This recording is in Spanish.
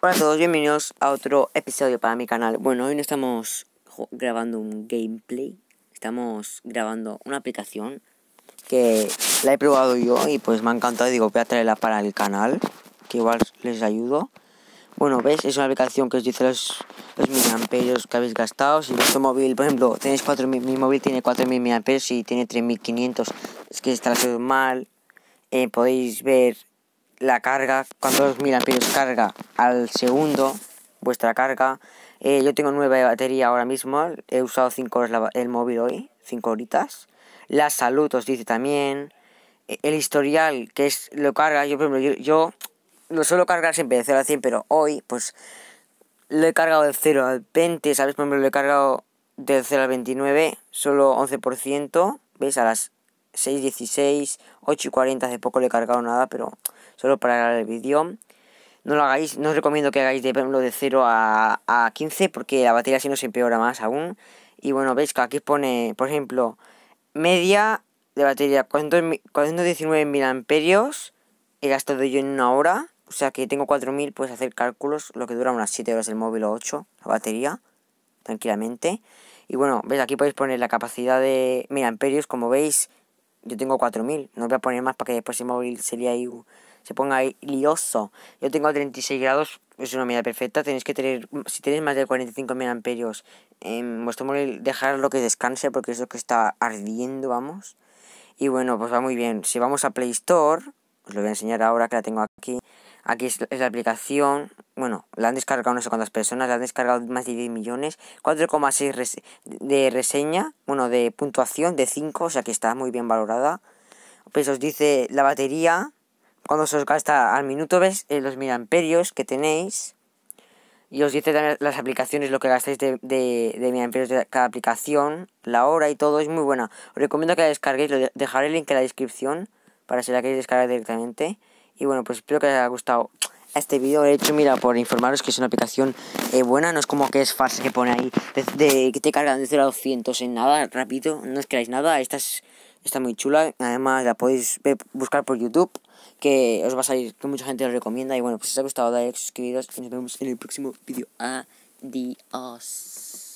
Hola a todos, bienvenidos a otro episodio para mi canal. Bueno, hoy no estamos grabando un gameplay, estamos grabando una aplicación que la he probado yo y pues me ha encantado digo, voy a traerla para el canal, que igual les ayudo. Bueno, ¿ves? Es una aplicación que os dice los, los miliamperios que habéis gastado. Si vuestro móvil, por ejemplo, tenéis 4.000 mi, móvil tiene 4.000 miliamperios y tiene 3.500, es que está mal. Eh, podéis ver la carga, cuando 2000 amperios carga al segundo vuestra carga. Eh, yo tengo nueve de batería ahora mismo, he usado 5 horas el móvil hoy, 5 horitas. La salud os dice también. E, el historial, que es lo carga, yo por yo, yo lo suelo cargar siempre de 0 a 100, pero hoy pues lo he cargado de 0 al 20, ¿sabes? Por ejemplo, lo he cargado de 0 al 29, solo 11%, ¿veis? A las 6.16, 8.40, hace poco le he cargado nada, pero solo para el vídeo. No lo hagáis, no os recomiendo que hagáis de de 0 a, 15 porque la batería si no se empeora más aún. Y bueno, veis que aquí pone, por ejemplo, media de batería 419.000 419 mil amperios. He gastado yo en una hora. O sea que tengo 4000, puedes hacer cálculos, lo que dura unas 7 horas el móvil o 8, la batería, tranquilamente. Y bueno, veis, aquí podéis poner la capacidad de mil amperios, como veis, yo tengo 4000, no voy a poner más para que después el móvil sería ahí, uh, se ponga lioso. Yo tengo 36 grados, es una medida perfecta, tenéis que tener, mm, si tenéis más de 45 amperios en vuestro móvil, dejarlo que descanse porque es que está ardiendo, vamos. Y bueno, pues va muy bien. Si vamos a Play Store, os lo voy a enseñar ahora que la tengo aquí. Aquí es, la aplicación, bueno, la han descargado no sé cuántas personas, la han descargado más de 10 millones, 4,6 de reseña, bueno, de puntuación de 5, o sea que está muy bien valorada. Pues os dice la batería, cuando se os gasta al minuto, ves eh, los miliamperios que tenéis. Y os dice también las aplicaciones, lo que gastáis de, miliamperios de cada aplicación, la hora y todo, es muy buena. Os recomiendo que la descarguéis, lo dejaré el link en la descripción para si la queréis descargar directamente. Y bueno, pues espero que os haya gustado este vídeo. De hecho, mira, por informaros que es una aplicación eh, buena, no es como que es fácil que pone ahí, de, que te cargan desde la 200 en nada, rápido, no os queráis nada. Esta es, está muy chula, además la podéis buscar por YouTube, que os va a salir, que mucha gente lo recomienda. Y bueno, pues si os ha gustado, dale, suscribiros y nos vemos en el próximo vídeo. Adiós.